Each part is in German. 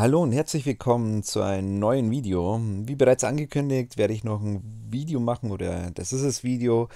Hallo und herzlich willkommen zu einem neuen Video. Wie bereits angekündigt, werde ich noch ein Video machen oder das ist das Video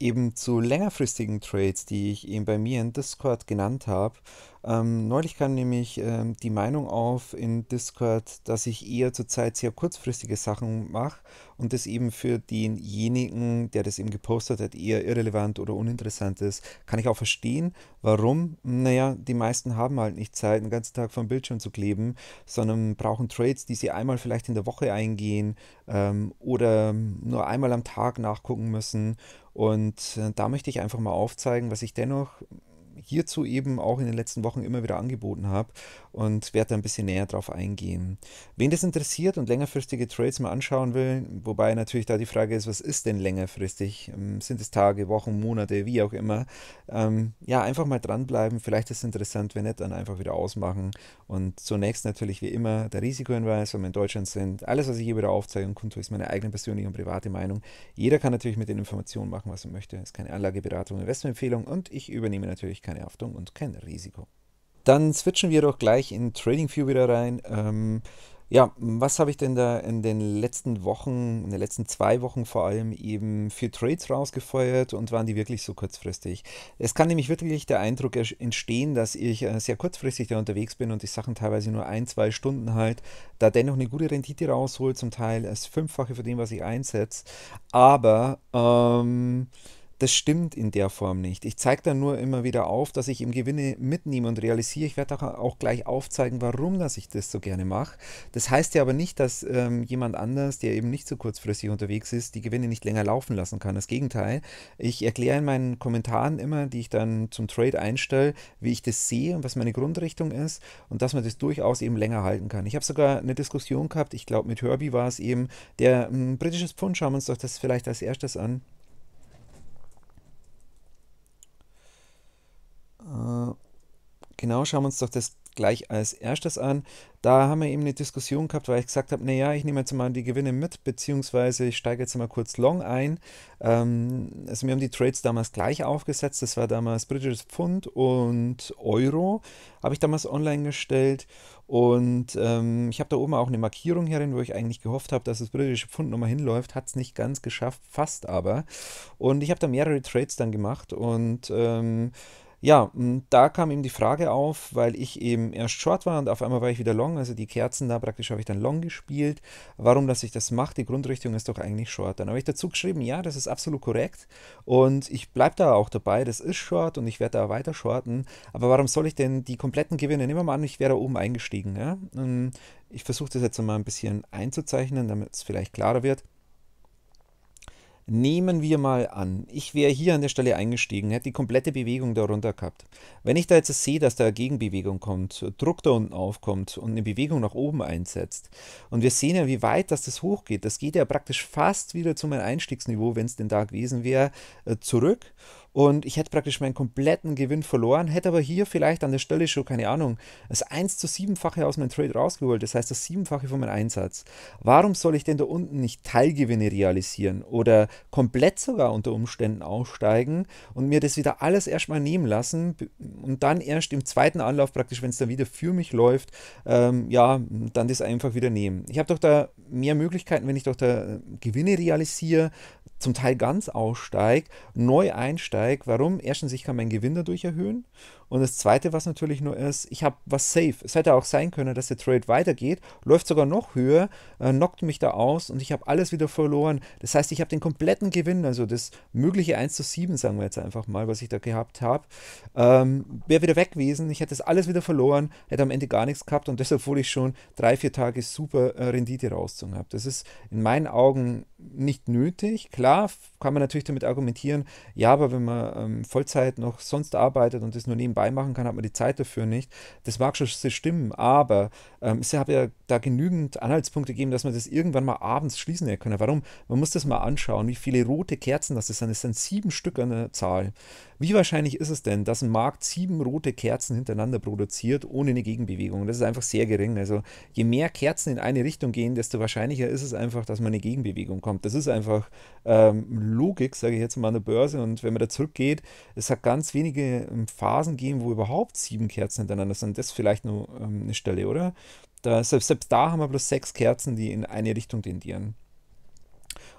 eben zu längerfristigen Trades, die ich eben bei mir in Discord genannt habe. Ähm, neulich kam nämlich ähm, die Meinung auf in Discord, dass ich eher zurzeit sehr kurzfristige Sachen mache und das eben für denjenigen, der das eben gepostet hat, eher irrelevant oder uninteressant ist. Kann ich auch verstehen. Warum? Naja, die meisten haben halt nicht Zeit, den ganzen Tag vom Bildschirm zu kleben, sondern brauchen Trades, die sie einmal vielleicht in der Woche eingehen ähm, oder nur einmal am Tag nachgucken müssen. Und äh, da möchte ich einfach mal aufzeigen, was ich dennoch hierzu eben auch in den letzten Wochen immer wieder angeboten habe und werde da ein bisschen näher drauf eingehen. Wen das interessiert und längerfristige Trades mal anschauen will, wobei natürlich da die Frage ist, was ist denn längerfristig? Ähm, sind es Tage, Wochen, Monate, wie auch immer? Ähm, ja, einfach mal dranbleiben, vielleicht ist es interessant, wenn nicht, dann einfach wieder ausmachen. Und zunächst natürlich wie immer der Risikohinweis, wenn wir in Deutschland sind. Alles, was ich hier wieder aufzeige und kundtue, ist meine eigene persönliche und private Meinung. Jeder kann natürlich mit den Informationen machen, was er möchte. Es ist keine Anlageberatung, Investmentempfehlung und ich übernehme natürlich keine keine Haftung und kein Risiko. Dann switchen wir doch gleich in TradingView wieder rein. Ähm, ja, was habe ich denn da in den letzten Wochen, in den letzten zwei Wochen vor allem eben für Trades rausgefeuert und waren die wirklich so kurzfristig? Es kann nämlich wirklich der Eindruck entstehen, dass ich äh, sehr kurzfristig da unterwegs bin und die Sachen teilweise nur ein, zwei Stunden halt, da dennoch eine gute Rendite raushole, zum Teil als Fünffache von dem, was ich einsetze. Aber ähm, das stimmt in der Form nicht. Ich zeige dann nur immer wieder auf, dass ich im Gewinne mitnehme und realisiere. Ich werde auch gleich aufzeigen, warum dass ich das so gerne mache. Das heißt ja aber nicht, dass ähm, jemand anders, der eben nicht so kurzfristig unterwegs ist, die Gewinne nicht länger laufen lassen kann. Das Gegenteil. Ich erkläre in meinen Kommentaren immer, die ich dann zum Trade einstelle, wie ich das sehe und was meine Grundrichtung ist und dass man das durchaus eben länger halten kann. Ich habe sogar eine Diskussion gehabt, ich glaube mit Herbie war es eben, der ein hm, britisches Pfund, schauen wir uns doch das vielleicht als erstes an. Äh, genau, schauen wir uns doch das gleich als erstes an. Da haben wir eben eine Diskussion gehabt, weil ich gesagt habe, naja, ich nehme jetzt mal die Gewinne mit, beziehungsweise ich steige jetzt mal kurz long ein. Ähm, also wir haben die Trades damals gleich aufgesetzt. Das war damals britisches Pfund und Euro, habe ich damals online gestellt. Und ähm, ich habe da oben auch eine Markierung herin, wo ich eigentlich gehofft habe, dass das britische Pfund nochmal hinläuft. Hat es nicht ganz geschafft, fast aber. Und ich habe da mehrere Trades dann gemacht und ähm, ja, da kam eben die Frage auf, weil ich eben erst Short war und auf einmal war ich wieder Long, also die Kerzen da praktisch habe ich dann Long gespielt. Warum, dass ich das mache, die Grundrichtung ist doch eigentlich Short. Dann habe ich dazu geschrieben, ja, das ist absolut korrekt und ich bleibe da auch dabei, das ist Short und ich werde da weiter shorten, aber warum soll ich denn die kompletten Gewinne, nehmen wir mal an, ich wäre da oben eingestiegen, ja? Ähm, ich versuche das jetzt mal ein bisschen einzuzeichnen, damit es vielleicht klarer wird. Nehmen wir mal an, ich wäre hier an der Stelle eingestiegen, hätte die komplette Bewegung darunter gehabt. Wenn ich da jetzt sehe, dass da eine Gegenbewegung kommt, Druck da unten aufkommt und eine Bewegung nach oben einsetzt, und wir sehen ja, wie weit dass das hochgeht, das geht ja praktisch fast wieder zu meinem Einstiegsniveau, wenn es denn da gewesen wäre, äh, zurück und ich hätte praktisch meinen kompletten Gewinn verloren, hätte aber hier vielleicht an der Stelle schon, keine Ahnung, das 1 zu 7-fache aus meinem Trade rausgeholt, das heißt das 7-fache von meinem Einsatz. Warum soll ich denn da unten nicht Teilgewinne realisieren oder komplett sogar unter Umständen aussteigen und mir das wieder alles erstmal nehmen lassen und dann erst im zweiten Anlauf praktisch, wenn es dann wieder für mich läuft, ähm, ja, dann das einfach wieder nehmen. Ich habe doch da mehr Möglichkeiten, wenn ich doch da äh, Gewinne realisiere, zum Teil ganz aussteige, neu einsteige, steigt. Warum? Erstens, ich kann meinen Gewinn dadurch erhöhen und das Zweite, was natürlich nur ist, ich habe was safe. Es hätte auch sein können, dass der Trade weitergeht, läuft sogar noch höher, äh, knockt mich da aus und ich habe alles wieder verloren. Das heißt, ich habe den kompletten Gewinn, also das mögliche 1 zu 7, sagen wir jetzt einfach mal, was ich da gehabt habe, ähm, wäre wieder weg gewesen. Ich hätte das alles wieder verloren, hätte am Ende gar nichts gehabt und deshalb obwohl ich schon drei, vier Tage super äh, Rendite rausgezogen habe. Das ist in meinen Augen nicht nötig. Klar kann man natürlich damit argumentieren, ja, aber wenn man ähm, Vollzeit noch sonst arbeitet und das nur nebenbei nebenbei machen kann, hat man die Zeit dafür nicht. Das mag schon stimmen, aber ähm, es hat ja da genügend Anhaltspunkte gegeben, dass man das irgendwann mal abends schließen hätte können. Warum? Man muss das mal anschauen, wie viele rote Kerzen das sind. Das sind sieben Stück an der Zahl. Wie wahrscheinlich ist es denn, dass ein Markt sieben rote Kerzen hintereinander produziert, ohne eine Gegenbewegung? Das ist einfach sehr gering. Also je mehr Kerzen in eine Richtung gehen, desto wahrscheinlicher ist es einfach, dass man eine Gegenbewegung kommt. Das ist einfach ähm, Logik, sage ich jetzt mal, an der Börse. Und wenn man da zurückgeht, es hat ganz wenige ähm, Phasen gegeben, wo überhaupt sieben Kerzen hintereinander sind. Das ist vielleicht nur ähm, eine Stelle, oder? Da, selbst, selbst da haben wir bloß sechs Kerzen, die in eine Richtung tendieren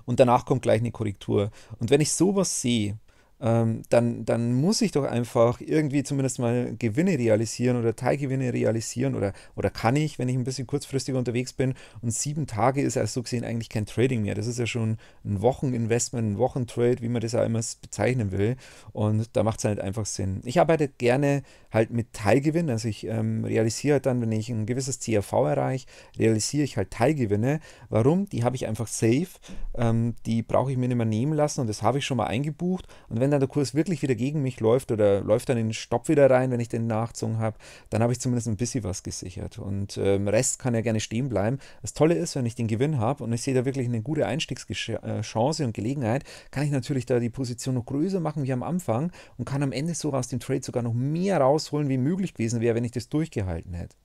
und danach kommt gleich eine Korrektur. Und wenn ich sowas sehe, ähm, dann, dann muss ich doch einfach irgendwie zumindest mal Gewinne realisieren oder Teilgewinne realisieren oder, oder kann ich, wenn ich ein bisschen kurzfristiger unterwegs bin. Und sieben Tage ist also so gesehen eigentlich kein Trading mehr. Das ist ja schon ein Wocheninvestment, ein Wochentrade, wie man das ja immer bezeichnen will. Und da macht es halt einfach Sinn. Ich arbeite gerne halt mit Teilgewinn. Also ich ähm, realisiere halt dann, wenn ich ein gewisses CRV erreiche, realisiere ich halt Teilgewinne. Warum? Die habe ich einfach safe. Ähm, die brauche ich mir nicht mehr nehmen lassen und das habe ich schon mal eingebucht. Und wenn dann der Kurs wirklich wieder gegen mich läuft oder läuft dann in den Stopp wieder rein, wenn ich den Nachzug habe, dann habe ich zumindest ein bisschen was gesichert. Und ähm, Rest kann ja gerne stehen bleiben. Das Tolle ist, wenn ich den Gewinn habe und ich sehe da wirklich eine gute Einstiegschance äh, und Gelegenheit, kann ich natürlich da die Position noch größer machen wie am Anfang und kann am Ende so aus dem Trade sogar noch mehr rausholen, wie möglich gewesen wäre, wenn ich das durchgehalten hätte.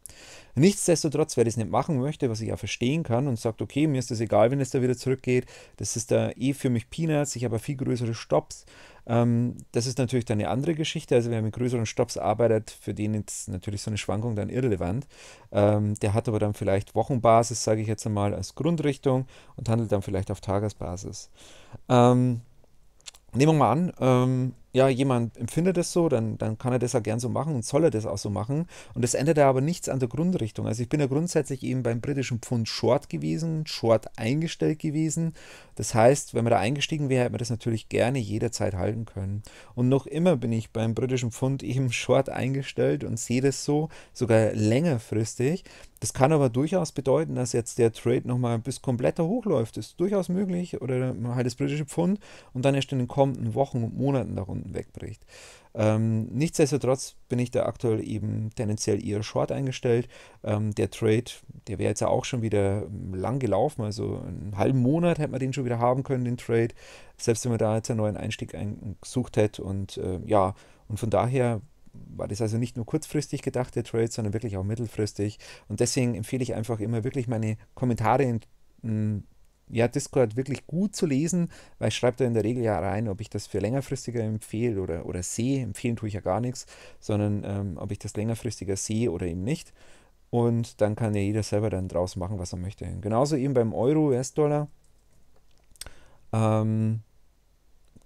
Nichtsdestotrotz, wer das nicht machen möchte, was ich ja verstehen kann und sagt, okay, mir ist das egal, wenn es da wieder zurückgeht, das ist da eh für mich Peanuts, ich habe viel größere Stops, ähm, das ist natürlich dann eine andere Geschichte. Also wer mit größeren Stops arbeitet, für den ist natürlich so eine Schwankung dann irrelevant. Ähm, der hat aber dann vielleicht Wochenbasis, sage ich jetzt einmal, als Grundrichtung und handelt dann vielleicht auf Tagesbasis. Ähm, nehmen wir mal an, ja, jemand empfindet das so, dann, dann kann er das ja gern so machen und soll er das auch so machen. Und das ändert aber nichts an der Grundrichtung. Also ich bin ja grundsätzlich eben beim britischen Pfund Short gewesen, Short eingestellt gewesen. Das heißt, wenn man da eingestiegen wäre, hätte man das natürlich gerne jederzeit halten können. Und noch immer bin ich beim britischen Pfund eben Short eingestellt und sehe das so, sogar längerfristig. Das kann aber durchaus bedeuten, dass jetzt der Trade nochmal bis kompletter hochläuft. Das ist durchaus möglich. Oder man halt das britische Pfund und dann erst in den kommenden Wochen und Monaten unten wegbricht. Ähm, nichtsdestotrotz bin ich da aktuell eben tendenziell eher short eingestellt. Ähm, der Trade, der wäre jetzt ja auch schon wieder ähm, lang gelaufen. Also einen halben Monat hätte man den schon wieder haben können, den Trade. Selbst wenn man da jetzt einen neuen Einstieg gesucht hätte. Und äh, ja, und von daher war das also nicht nur kurzfristig gedachte Trades, sondern wirklich auch mittelfristig. Und deswegen empfehle ich einfach immer wirklich meine Kommentare in, in mm, ja, Discord wirklich gut zu lesen, weil ich schreibe da in der Regel ja rein, ob ich das für längerfristiger empfehle oder, oder sehe. Empfehlen tue ich ja gar nichts, sondern ähm, ob ich das längerfristiger sehe oder eben nicht. Und dann kann ja jeder selber dann draus machen, was er möchte. Genauso eben beim Euro, US-Dollar. Ähm,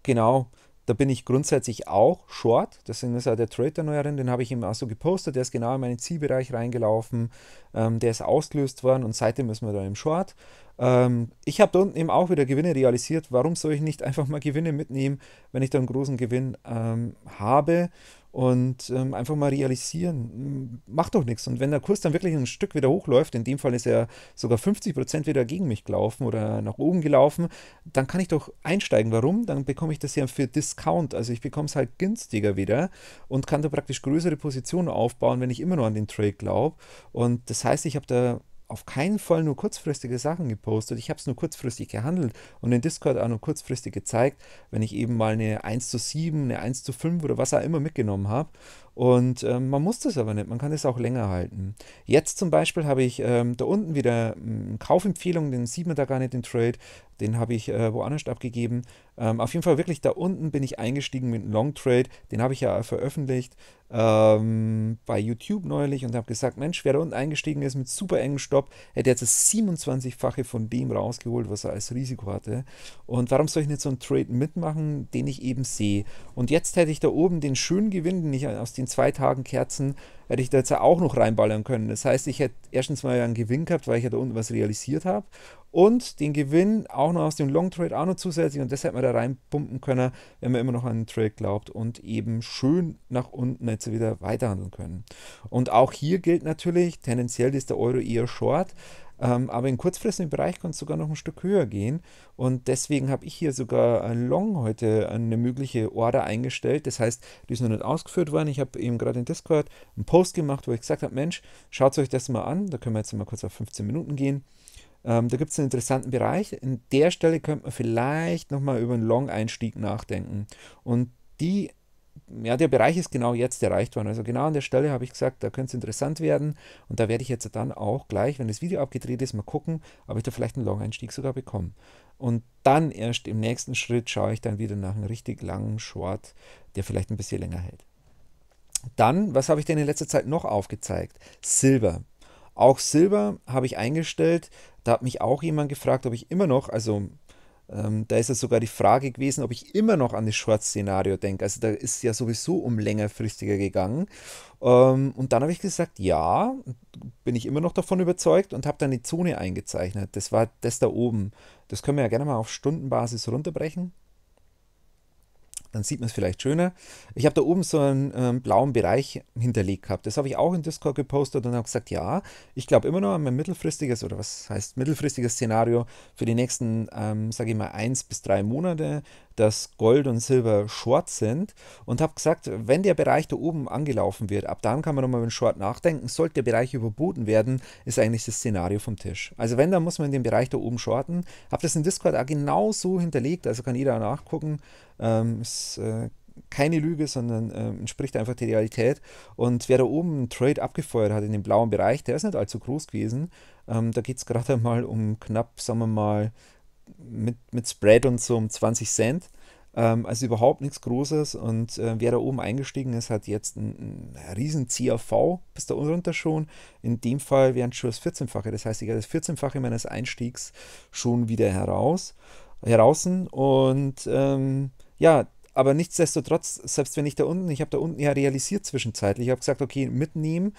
genau da bin ich grundsätzlich auch short. Deswegen ist ja der Trade der Neuerin, den habe ich ihm auch so gepostet. Der ist genau in meinen Zielbereich reingelaufen. Ähm, der ist ausgelöst worden und seitdem müssen wir da im Short. Ähm, ich habe da unten eben auch wieder Gewinne realisiert. Warum soll ich nicht einfach mal Gewinne mitnehmen, wenn ich da einen großen Gewinn ähm, habe? und ähm, einfach mal realisieren, hm, macht doch nichts. Und wenn der Kurs dann wirklich ein Stück wieder hochläuft, in dem Fall ist er sogar 50% Prozent wieder gegen mich gelaufen oder nach oben gelaufen, dann kann ich doch einsteigen. Warum? Dann bekomme ich das ja für Discount. Also ich bekomme es halt günstiger wieder und kann da praktisch größere Positionen aufbauen, wenn ich immer nur an den Trade glaube. Und das heißt, ich habe da auf keinen Fall nur kurzfristige Sachen gepostet. Ich habe es nur kurzfristig gehandelt und in Discord auch nur kurzfristig gezeigt, wenn ich eben mal eine 1 zu 7, eine 1 zu 5 oder was auch immer mitgenommen habe. Und ähm, man muss das aber nicht, man kann das auch länger halten. Jetzt zum Beispiel habe ich ähm, da unten wieder ähm, Kaufempfehlungen, den sieht man da gar nicht, den Trade den habe ich äh, woanders abgegeben. Ähm, auf jeden Fall wirklich da unten bin ich eingestiegen mit einem Long Trade, den habe ich ja veröffentlicht ähm, bei YouTube neulich und habe gesagt, Mensch, wer da unten eingestiegen ist mit super engem Stopp, hätte jetzt das 27-fache von dem rausgeholt, was er als Risiko hatte. Und warum soll ich nicht so einen Trade mitmachen, den ich eben sehe? Und jetzt hätte ich da oben den schönen Gewinn, den ich aus den zwei Tagen Kerzen hätte ich da jetzt auch noch reinballern können. Das heißt, ich hätte erstens mal einen Gewinn gehabt, weil ich ja da unten was realisiert habe. Und den Gewinn auch noch aus dem Long Trade auch noch zusätzlich. Und das hätte man da reinpumpen können, wenn man immer noch an den Trade glaubt. Und eben schön nach unten jetzt wieder weiterhandeln können. Und auch hier gilt natürlich, tendenziell ist der Euro eher short. Ähm, aber im kurzfristigen Bereich kann es sogar noch ein Stück höher gehen. Und deswegen habe ich hier sogar ein Long heute eine mögliche Order eingestellt. Das heißt, die ist noch nicht ausgeführt worden. Ich habe eben gerade in Discord einen Post gemacht, wo ich gesagt habe, Mensch, schaut euch das mal an. Da können wir jetzt mal kurz auf 15 Minuten gehen. Ähm, da gibt es einen interessanten Bereich. An der Stelle könnte man vielleicht nochmal über einen Long-Einstieg nachdenken. Und die ja, der Bereich ist genau jetzt erreicht worden. Also genau an der Stelle habe ich gesagt, da könnte es interessant werden. Und da werde ich jetzt dann auch gleich, wenn das Video abgedreht ist, mal gucken, ob ich da vielleicht einen Long-Einstieg sogar bekomme. Und dann erst im nächsten Schritt schaue ich dann wieder nach einem richtig langen Short, der vielleicht ein bisschen länger hält. Dann, was habe ich denn in letzter Zeit noch aufgezeigt? Silber. Auch Silber habe ich eingestellt. Da hat mich auch jemand gefragt, ob ich immer noch, also ähm, da ist ja sogar die Frage gewesen, ob ich immer noch an das Short-Szenario denke. Also da ist ja sowieso um längerfristiger gegangen. Ähm, und dann habe ich gesagt, ja, bin ich immer noch davon überzeugt und habe dann die Zone eingezeichnet. Das war das da oben. Das können wir ja gerne mal auf Stundenbasis runterbrechen dann sieht man es vielleicht schöner. Ich habe da oben so einen ähm, blauen Bereich hinterlegt gehabt. Das habe ich auch in Discord gepostet und habe gesagt, ja, ich glaube immer noch an mein mittelfristiges oder was heißt mittelfristiges Szenario für die nächsten, ähm, sage ich mal, eins bis drei Monate, dass Gold und Silber Short sind und habe gesagt, wenn der Bereich da oben angelaufen wird, ab dann kann man nochmal über den Short nachdenken. Sollte der Bereich überboten werden, ist eigentlich das Szenario vom Tisch. Also wenn, dann muss man in dem Bereich da oben shorten. Habe das in Discord auch genau so hinterlegt, also kann jeder nachgucken. Ähm, ist, äh, keine Lüge, sondern äh, entspricht einfach der Realität. Und wer da oben einen Trade abgefeuert hat in dem blauen Bereich, der ist nicht allzu groß gewesen. Ähm, da geht es gerade einmal um knapp, sagen wir mal, mit, mit Spread und so um 20 Cent. Ähm, also überhaupt nichts Großes. Und äh, wer da oben eingestiegen ist, hat jetzt einen, einen riesen CAV bis da runter schon. In dem Fall wären es schon das 14-fache. Das heißt, ich habe das 14-fache meines Einstiegs schon wieder heraus, heraus. Und ähm, ja, aber nichtsdestotrotz, selbst wenn ich da unten, ich habe da unten ja realisiert zwischenzeitlich, ich habe gesagt, okay, mitnehmen,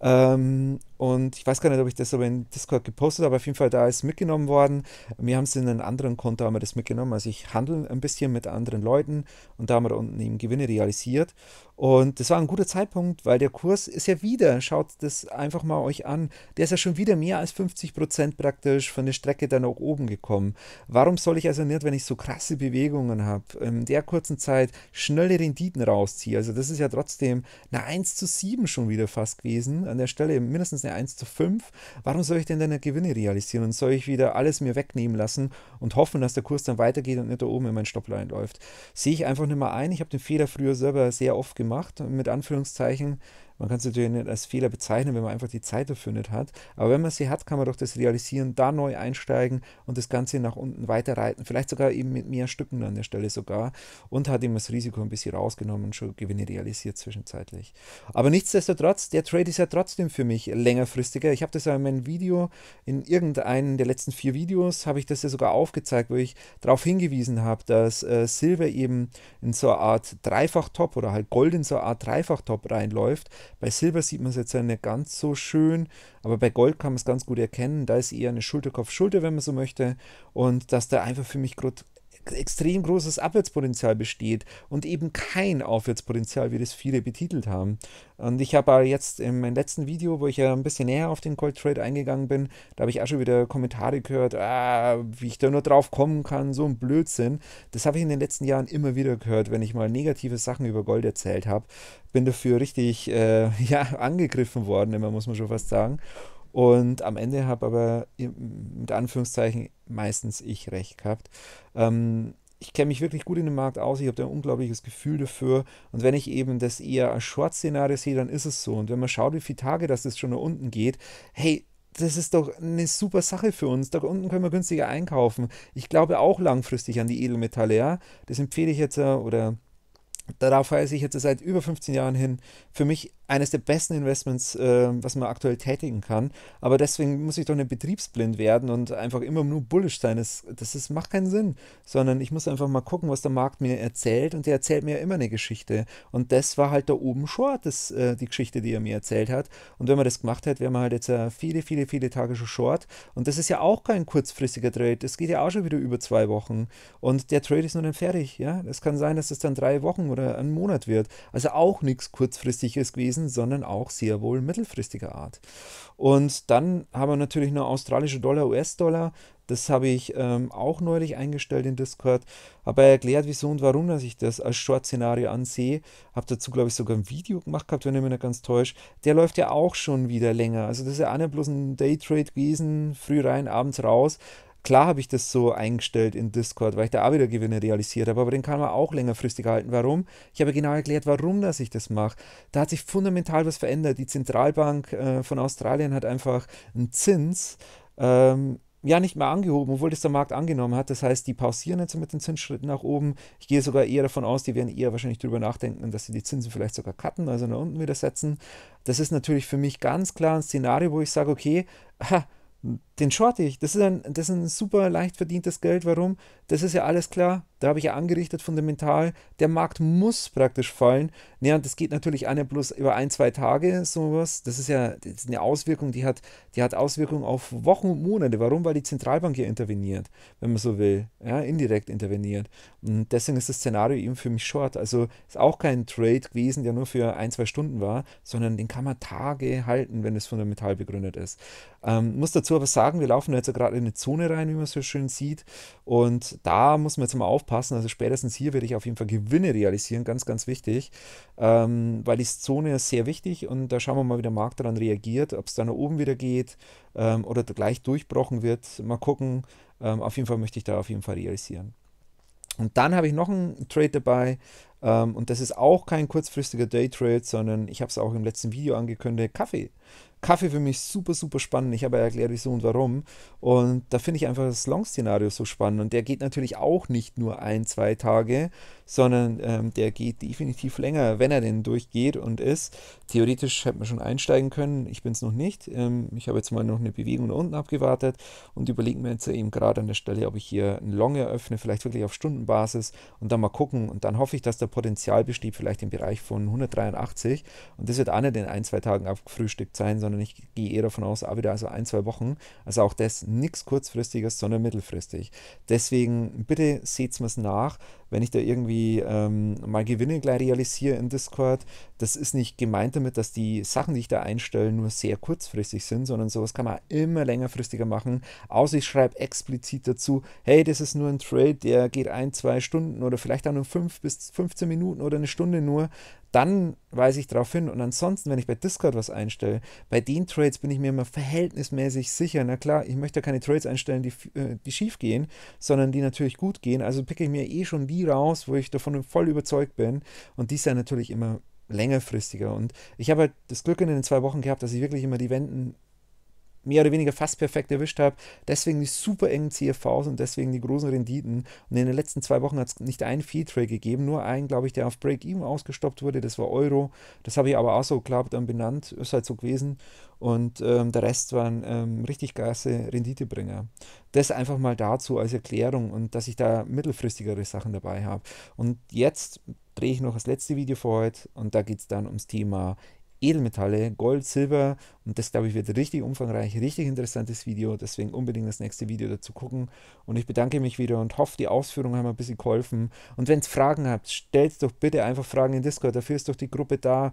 ähm, und ich weiß gar nicht, ob ich das aber in Discord gepostet habe, auf jeden Fall da ist mitgenommen worden. Wir haben es in einem anderen Konto haben wir das mitgenommen. Also ich handle ein bisschen mit anderen Leuten und da haben wir unten eben Gewinne realisiert. Und das war ein guter Zeitpunkt, weil der Kurs ist ja wieder, schaut das einfach mal euch an, der ist ja schon wieder mehr als 50% Prozent praktisch von der Strecke dann auch oben gekommen. Warum soll ich also nicht, wenn ich so krasse Bewegungen habe, in der kurzen Zeit schnelle Renditen rausziehe? Also das ist ja trotzdem eine 1 zu 7 schon wieder fast gewesen an der Stelle mindestens eine 1 zu 5. Warum soll ich denn deine Gewinne realisieren und soll ich wieder alles mir wegnehmen lassen und hoffen, dass der Kurs dann weitergeht und nicht da oben in mein Stopplein läuft? Sehe ich einfach nicht mehr ein. Ich habe den Fehler früher selber sehr oft gemacht, mit Anführungszeichen. Man kann es natürlich nicht als Fehler bezeichnen, wenn man einfach die Zeit dafür nicht hat. Aber wenn man sie hat, kann man doch das realisieren, da neu einsteigen und das Ganze nach unten weiterreiten. Vielleicht sogar eben mit mehr Stücken an der Stelle sogar. Und hat eben das Risiko ein bisschen rausgenommen und schon Gewinne realisiert zwischenzeitlich. Aber nichtsdestotrotz, der Trade ist ja trotzdem für mich längerfristiger. Ich habe das ja in meinem Video, in irgendeinem der letzten vier Videos, habe ich das ja sogar aufgezeigt, wo ich darauf hingewiesen habe, dass äh, Silber eben in so einer Art Dreifach-Top oder halt Gold in so einer Art Dreifach-Top reinläuft bei Silber sieht man es jetzt ja nicht ganz so schön, aber bei Gold kann man es ganz gut erkennen. Da ist eher eine Schulterkopf-Schulter, wenn man so möchte. Und dass da einfach für mich gerade extrem großes Abwärtspotenzial besteht und eben kein Aufwärtspotenzial, wie das viele betitelt haben. Und ich habe jetzt in meinem letzten Video, wo ich ja ein bisschen näher auf den Gold Trade eingegangen bin, da habe ich auch schon wieder Kommentare gehört, ah, wie ich da nur drauf kommen kann, so ein Blödsinn. Das habe ich in den letzten Jahren immer wieder gehört, wenn ich mal negative Sachen über Gold erzählt habe. Bin dafür richtig äh, ja, angegriffen worden, immer muss man schon fast sagen. Und am Ende habe aber mit Anführungszeichen meistens ich recht gehabt. Ähm, ich kenne mich wirklich gut in dem Markt aus, ich habe da ein unglaubliches Gefühl dafür. Und wenn ich eben das eher als Short-Szenario sehe, dann ist es so. Und wenn man schaut, wie viele Tage dass das schon nach unten geht, hey, das ist doch eine super Sache für uns. Da unten können wir günstiger einkaufen. Ich glaube auch langfristig an die Edelmetalle, ja. Das empfehle ich jetzt äh, oder darauf weise ich jetzt seit über 15 Jahren hin. Für mich eines der besten Investments, äh, was man aktuell tätigen kann. Aber deswegen muss ich doch nicht betriebsblind werden und einfach immer nur bullisch sein. Das, das ist, macht keinen Sinn, sondern ich muss einfach mal gucken, was der Markt mir erzählt. Und der erzählt mir ja immer eine Geschichte. Und das war halt da oben Short, das, äh, die Geschichte, die er mir erzählt hat. Und wenn man das gemacht hätte, wäre man halt jetzt äh, viele, viele, viele Tage schon Short. Und das ist ja auch kein kurzfristiger Trade. Das geht ja auch schon wieder über zwei Wochen. Und der Trade ist nur dann fertig. Ja, es kann sein, dass es das dann drei Wochen oder einen Monat wird. Also auch nichts kurzfristiges gewesen gewesen, sondern auch sehr wohl mittelfristiger Art. Und dann haben wir natürlich noch australische Dollar, US-Dollar. Das habe ich ähm, auch neulich eingestellt in Discord. Habe erklärt, wieso und warum, dass ich das als Short-Szenario ansehe. Habe dazu, glaube ich, sogar ein Video gemacht gehabt, wenn ich mich nicht ganz täusche. Der läuft ja auch schon wieder länger. Also das ist ja auch nicht bloß ein Daytrade gewesen, früh rein, abends raus Klar habe ich das so eingestellt in Discord, weil ich da auch wieder Gewinne realisiert habe, aber den kann man auch längerfristig halten. Warum? Ich habe genau erklärt, warum dass ich das mache. Da hat sich fundamental was verändert. Die Zentralbank äh, von Australien hat einfach einen Zins. Ähm, ja nicht mehr angehoben, obwohl das der Markt angenommen hat. Das heißt, die pausieren jetzt mit den Zinsschritten nach oben. Ich gehe sogar eher davon aus, die werden eher wahrscheinlich darüber nachdenken, dass sie die Zinsen vielleicht sogar cutten, also nach unten wieder setzen. Das ist natürlich für mich ganz klar ein Szenario, wo ich sage, okay, ha, den shorte ich. Das ist, ein, das ist ein super leicht verdientes Geld. Warum? Das ist ja alles klar. Da habe ich ja angerichtet fundamental. Der Markt muss praktisch fallen. Ja, das geht natürlich an, bloß über ein, zwei Tage sowas. Das ist ja das ist eine Auswirkung, die hat, die hat Auswirkungen auf Wochen und Monate. Warum? Weil die Zentralbank hier interveniert, wenn man so will. Ja, indirekt interveniert. Und deswegen ist das Szenario eben für mich short. Also ist auch kein Trade gewesen, der nur für ein, zwei Stunden war, sondern den kann man Tage halten, wenn es fundamental begründet ist. Ähm, muss dazu aber sagen, sagen, wir laufen jetzt gerade in eine Zone rein, wie man so schön sieht. Und da muss man jetzt mal aufpassen. Also spätestens hier werde ich auf jeden Fall Gewinne realisieren, ganz, ganz wichtig. Ähm, weil die Zone ist sehr wichtig und da schauen wir mal, wie der Markt daran reagiert, ob es dann nach oben wieder geht ähm, oder gleich durchbrochen wird. Mal gucken. Ähm, auf jeden Fall möchte ich da auf jeden Fall realisieren. Und dann habe ich noch einen Trade dabei. Ähm, und das ist auch kein kurzfristiger Daytrade, sondern ich habe es auch im letzten Video angekündigt: Kaffee. Kaffee für mich super, super spannend. Ich habe ja erklärt, wieso und warum. Und da finde ich einfach das Long-Szenario so spannend. Und der geht natürlich auch nicht nur ein, zwei Tage, sondern ähm, der geht definitiv länger, wenn er denn durchgeht und ist. Theoretisch hätte man schon einsteigen können. Ich bin es noch nicht. Ähm, ich habe jetzt mal noch eine Bewegung nach unten abgewartet und überlege mir jetzt eben gerade an der Stelle, ob ich hier einen Long eröffne, vielleicht wirklich auf Stundenbasis und dann mal gucken. Und dann hoffe ich, dass der Potenzial besteht, vielleicht im Bereich von 183. Und das wird auch nicht in ein, zwei Tagen abgefrühstückt sein, sondern und ich gehe eher davon aus, auch wieder also ein, zwei Wochen. Also auch das nichts kurzfristiges, sondern mittelfristig. Deswegen bitte seht es mir nach, wenn ich da irgendwie ähm, mal Gewinne gleich realisiere in Discord, das ist nicht gemeint damit, dass die Sachen, die ich da einstelle, nur sehr kurzfristig sind, sondern sowas kann man immer längerfristiger machen. Außer ich schreibe explizit dazu, hey, das ist nur ein Trade, der geht ein, zwei Stunden oder vielleicht auch nur fünf bis 15 Minuten oder eine Stunde nur dann weise ich darauf hin. Und ansonsten, wenn ich bei Discord was einstelle, bei den Trades bin ich mir immer verhältnismäßig sicher. Na klar, ich möchte keine Trades einstellen, die, äh, die schief gehen, sondern die natürlich gut gehen. Also picke ich mir eh schon lieber Strategie raus, wo ich davon voll überzeugt bin. Und die ist natürlich immer längerfristiger. Und ich habe halt das Glück in den zwei Wochen gehabt, dass ich wirklich immer die Wenden mehr oder weniger fast perfekt erwischt habe. Deswegen die super engen CFVs und deswegen die großen Renditen. Und in den letzten zwei Wochen hat es nicht einen Fee-Trade gegeben, nur einen, glaube ich, der auf Break-Even ausgestoppt wurde. Das war Euro. Das habe ich aber auch so klar dann benannt. Ist halt so gewesen. Und ähm, der Rest waren ähm, richtig geile Renditebringer. Das einfach mal dazu als Erklärung und dass ich da mittelfristigere Sachen dabei habe. Und jetzt drehe ich noch das letzte Video für heute und da geht es dann ums Thema Edelmetalle, Gold, Silber und das glaube ich wird richtig umfangreich, richtig interessantes Video, deswegen unbedingt das nächste Video dazu gucken und ich bedanke mich wieder und hoffe, die Ausführungen haben ein bisschen geholfen und wenn es Fragen habt, stellt doch bitte einfach Fragen in Discord, dafür ist doch die Gruppe da,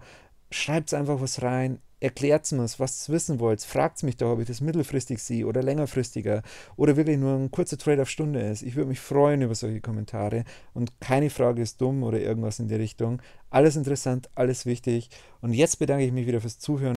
schreibt einfach was rein, erklärt mir, was ihr wissen wollt. Fragt mich doch, ob ich das mittelfristig sehe oder längerfristiger oder wirklich nur ein kurzer Trade auf Stunde ist. Ich würde mich freuen über solche Kommentare und keine Frage ist dumm oder irgendwas in die Richtung. Alles interessant, alles wichtig. Und jetzt bedanke ich mich wieder fürs Zuhören.